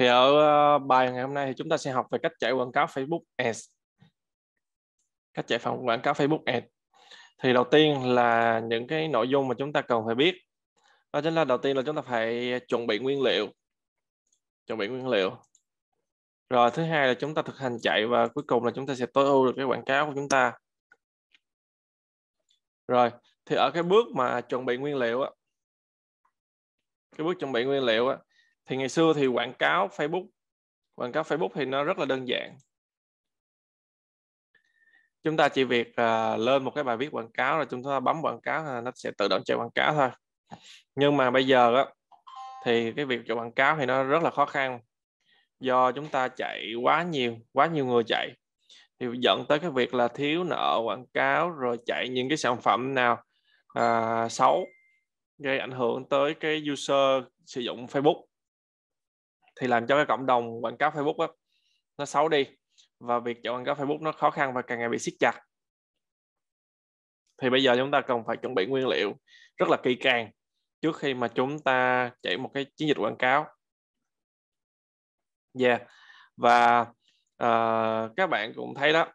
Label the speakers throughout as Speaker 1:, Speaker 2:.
Speaker 1: thì ở ờ, bài ngày hôm nay thì chúng ta sẽ học về cách chạy quảng cáo Facebook Ads cách chạy phòng quảng cáo Facebook Ads thì đầu tiên là những cái nội dung mà chúng ta cần phải biết đó chính là đầu tiên là chúng ta phải chuẩn bị nguyên liệu chuẩn bị nguyên liệu rồi thứ hai là chúng ta thực hành chạy và cuối cùng là chúng ta sẽ tối ưu được cái quảng cáo của chúng ta rồi thì ở cái bước mà chuẩn bị nguyên liệu á cái bước chuẩn bị nguyên liệu á thì ngày xưa thì quảng cáo Facebook quảng cáo Facebook thì nó rất là đơn giản chúng ta chỉ việc uh, lên một cái bài viết quảng cáo rồi chúng ta bấm quảng cáo là nó sẽ tự động chạy quảng cáo thôi nhưng mà bây giờ đó, thì cái việc chạy quảng cáo thì nó rất là khó khăn do chúng ta chạy quá nhiều quá nhiều người chạy thì dẫn tới cái việc là thiếu nợ quảng cáo rồi chạy những cái sản phẩm nào à, xấu gây ảnh hưởng tới cái user sử dụng Facebook thì làm cho cái cộng đồng quảng cáo Facebook đó, nó xấu đi và việc chạy quảng cáo Facebook nó khó khăn và càng ngày bị siết chặt thì bây giờ chúng ta cần phải chuẩn bị nguyên liệu rất là kỳ càng trước khi mà chúng ta chạy một cái chiến dịch quảng cáo yeah và uh, các bạn cũng thấy đó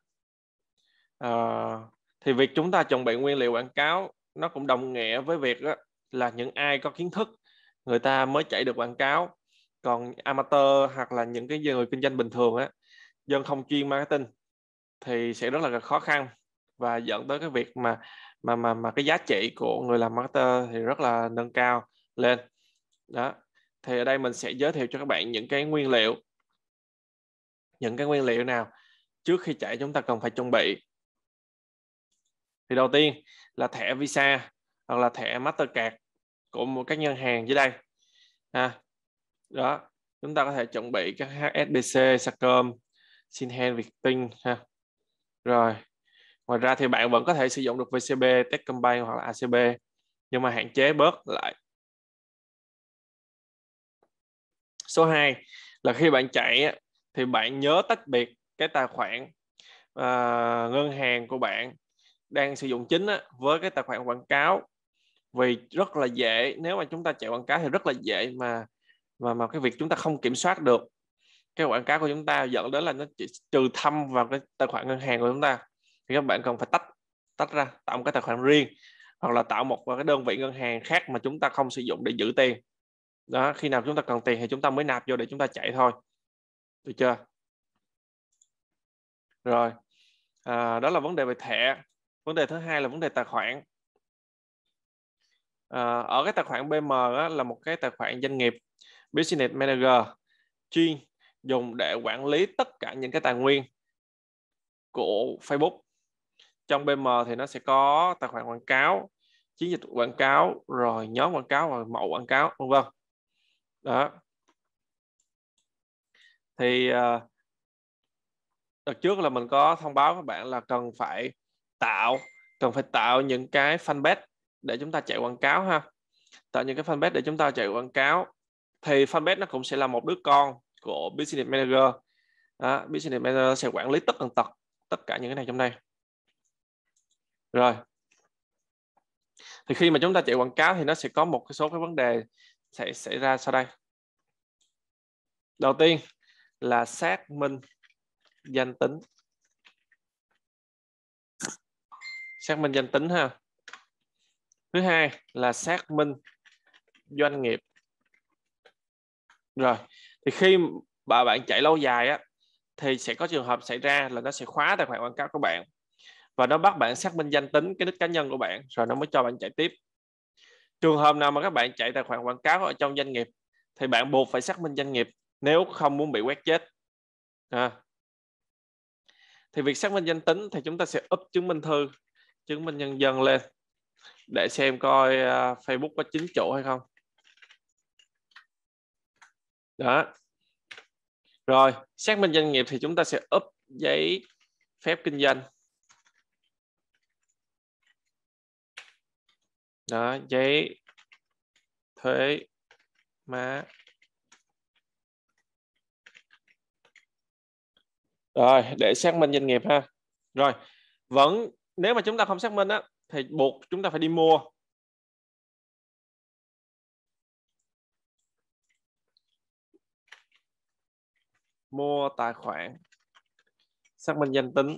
Speaker 1: uh, thì việc chúng ta chuẩn bị nguyên liệu quảng cáo nó cũng đồng nghĩa với việc đó, là những ai có kiến thức người ta mới chạy được quảng cáo còn amateur hoặc là những cái người kinh doanh bình thường á dân không chuyên marketing thì sẽ rất là khó khăn và dẫn tới cái việc mà mà mà mà cái giá trị của người làm marketer thì rất là nâng cao lên đó thì ở đây mình sẽ giới thiệu cho các bạn những cái nguyên liệu những cái nguyên liệu nào trước khi chạy chúng ta cần phải chuẩn bị thì đầu tiên là thẻ visa hoặc là thẻ mastercard của một các ngân hàng dưới đây à, đó chúng ta có thể chuẩn bị các HSBC, Sacom, Sinhan, Vietinbank ha rồi ngoài ra thì bạn vẫn có thể sử dụng được VCB, Techcombank hoặc là ACB nhưng mà hạn chế bớt lại số 2 là khi bạn chạy thì bạn nhớ tách biệt cái tài khoản uh, ngân hàng của bạn đang sử dụng chính á, với cái tài khoản quảng cáo vì rất là dễ nếu mà chúng ta chạy quảng cáo thì rất là dễ mà và mà cái việc chúng ta không kiểm soát được cái quảng cáo của chúng ta dẫn đến là nó chỉ trừ thâm vào cái tài khoản ngân hàng của chúng ta thì các bạn cần phải tách tách ra tạo một cái tài khoản riêng hoặc là tạo một cái đơn vị ngân hàng khác mà chúng ta không sử dụng để giữ tiền đó khi nào chúng ta cần tiền thì chúng ta mới nạp vô để chúng ta chạy thôi được chưa rồi à, đó là vấn đề về thẻ vấn đề thứ hai là vấn đề tài khoản à, ở cái tài khoản BM á, là một cái tài khoản doanh nghiệp Business Manager chuyên dùng để quản lý tất cả những cái tài nguyên của Facebook. Trong BM thì nó sẽ có tài khoản quảng cáo, chiến dịch quảng cáo, rồi nhóm quảng cáo và mẫu quảng cáo, vân vân. Đó. Thì ờ, đợt trước là mình có thông báo các bạn là cần phải tạo cần phải tạo những cái fanpage để chúng ta chạy quảng cáo ha tạo những cái fanpage để chúng ta chạy quảng cáo thì fanpage nó cũng sẽ là một đứa con của business manager đó, business manager sẽ quản lý tất tần tật tất cả những cái này trong đây rồi thì khi mà chúng ta chạy quảng cáo thì nó sẽ có một cái số cái vấn đề sẽ xảy ra sau đây đầu tiên là xác minh danh tính xác minh danh tính ha thứ hai là xác minh doanh nghiệp rồi thì khi bà bạn chạy lâu dài á thì sẽ có trường hợp xảy ra là nó sẽ khóa tài khoản quảng cáo của bạn và nó bắt bạn xác minh danh tính cái đích cá nhân của bạn rồi nó mới cho bạn chạy tiếp trường hợp nào mà các bạn chạy tài khoản quảng cáo ở trong doanh nghiệp thì bạn buộc phải xác minh doanh nghiệp nếu không muốn bị quét chết à. thì việc xác minh danh tính thì chúng ta sẽ up chứng minh thư chứng minh nhân dân lên để xem coi à, Facebook có chính chủ hay không đó rồi xác minh doanh nghiệp thì chúng ta sẽ up giấy phép kinh doanh đó
Speaker 2: giấy thuế má
Speaker 1: rồi để xác minh doanh nghiệp ha rồi vẫn nếu mà chúng ta không xác minh á thì buộc chúng ta phải đi mua mua tài khoản xác minh danh tính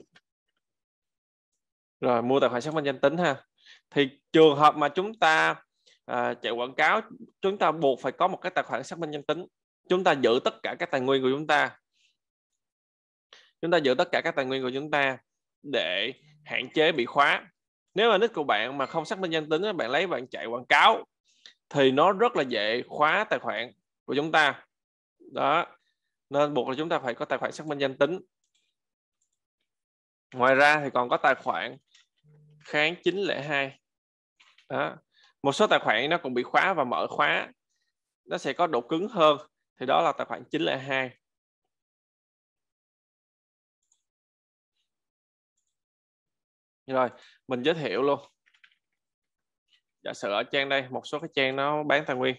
Speaker 1: rồi mua tài khoản xác minh danh tính ha thì trường hợp mà chúng ta à, chạy quảng cáo chúng ta buộc phải có một cái tài khoản xác minh danh tính chúng ta giữ tất cả các tài nguyên của chúng ta chúng ta giữ tất cả các tài nguyên của chúng ta để hạn chế bị khóa nếu mà nick của bạn mà không xác minh danh tính bạn lấy bạn chạy quảng cáo thì nó rất là dễ khóa tài khoản của chúng ta đó nên buộc là chúng ta phải có tài khoản xác minh danh tính ngoài ra thì còn có tài khoản kháng 902 đó một số tài khoản nó cũng bị khóa và mở khóa nó sẽ có độ cứng hơn thì đó là tài khoản 902 rồi mình giới thiệu luôn giả sử ở trang đây một số cái trang nó bán tài nguyên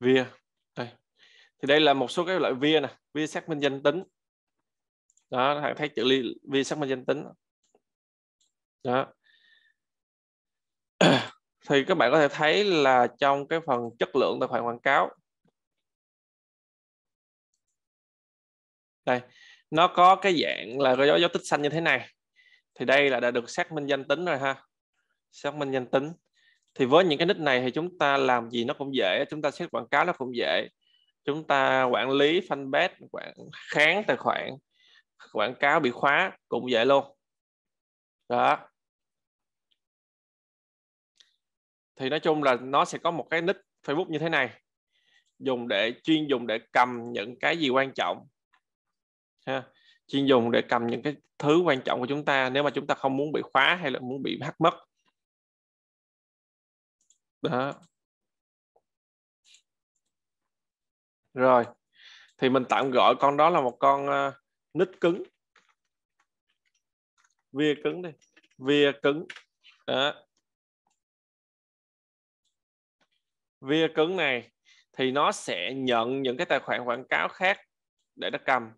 Speaker 1: via đây. thì đây là một số cái loại via nè via xác minh danh tính đó hãy thấy chữ ly via xác minh danh tính đó thì các bạn có thể thấy là trong cái phần chất lượng tài khoản quảng cáo đây nó có cái dạng là dấu dấu tích xanh như thế này thì đây là đã được xác minh danh tính rồi ha xác minh danh tính thì với những cái nick này thì chúng ta làm gì nó cũng dễ chúng ta xét quảng cáo nó cũng dễ chúng ta quản lý fanpage quản kháng tài khoản quảng cáo bị khóa cũng dễ luôn đó thì nói chung là nó sẽ có một cái nick Facebook như thế này dùng để chuyên dùng để cầm những cái gì quan trọng ha chuyên dùng để cầm những cái thứ quan trọng của chúng ta nếu mà chúng ta không muốn bị khóa hay là muốn bị hack mất đó rồi thì mình tạm gọi con đó là một con uh, nít cứng vía cứng đi vía cứng đó vía cứng này thì nó sẽ nhận những cái tài khoản quảng cáo khác để nó cầm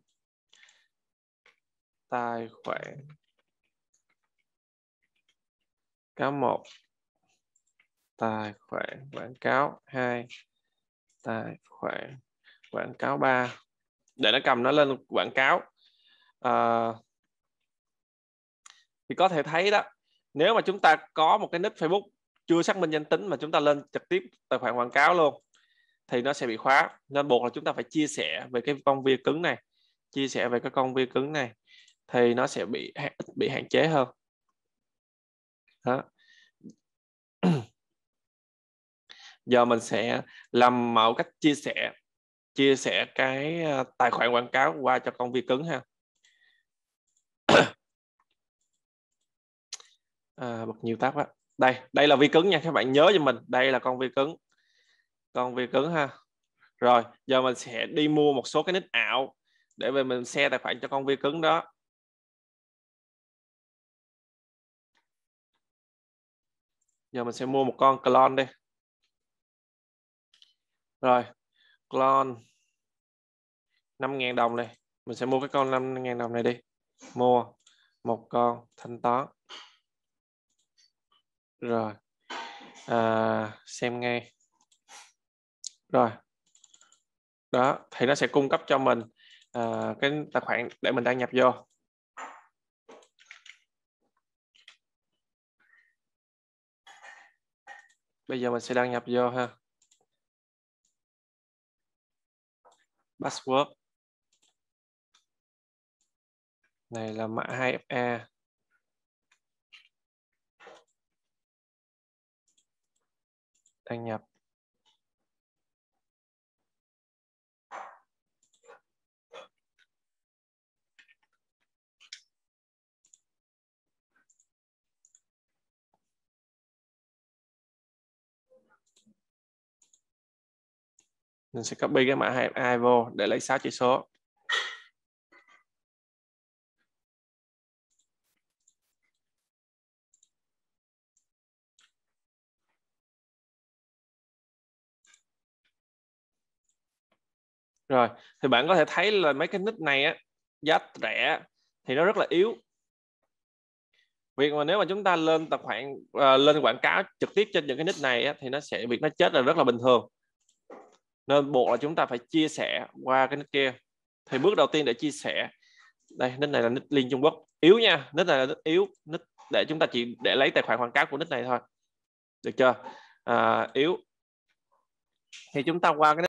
Speaker 1: tài khoản cá một tài khoản quảng cáo 2 tài khoản quảng cáo 3 để nó cầm nó lên quảng cáo à, thì có thể thấy đó nếu mà chúng ta có một cái nick Facebook chưa xác minh danh tính mà chúng ta lên trực tiếp tài khoản quảng cáo luôn thì nó sẽ bị khóa nên buộc là chúng ta phải chia sẻ về cái công việc cứng này chia sẻ về cái công việc cứng này thì nó sẽ bị bị hạn chế hơn đó giờ mình sẽ làm mẫu cách chia sẻ chia sẻ cái ờ, tài khoản quảng cáo qua cho công việc cứng ha à, bật nhiều tab á đây đây là vi cứng nha các bạn nhớ cho mình đây là con vi cứng con vi cứng ha rồi giờ mình sẽ đi mua một số cái nick ảo để về mình share tài khoản cho con vi cứng đó giờ mình sẽ mua một con clone đây rồi con 5.000 đồng này mình sẽ mua cái con 5.000 đồng này đi mua một con thanh toán rồi à, xem ngay rồi đó thì nó sẽ cung cấp cho mình à, cái tài khoản để mình đăng nhập vô
Speaker 2: bây giờ mình sẽ đăng nhập vô ha password này là mã 2FA đăng nhập mình sẽ copy cái mã HFI vô để lấy sáu chữ số
Speaker 1: rồi thì bạn có thể thấy là mấy cái nick này á giá rẻ thì nó rất là yếu việc mà nếu mà chúng ta lên tài khoản uh, lên quảng cáo trực tiếp trên những cái nick này á, thì nó sẽ việc nó chết là rất là bình thường nên buộc là chúng ta phải chia sẻ qua cái nick kia thì bước đầu tiên để chia sẻ đây nick này là nick liên Trung Quốc yếu nha nick này là nick yếu nick để chúng ta chỉ để lấy tài khoản quảng cáo của nick này thôi được chưa à, yếu thì chúng ta qua cái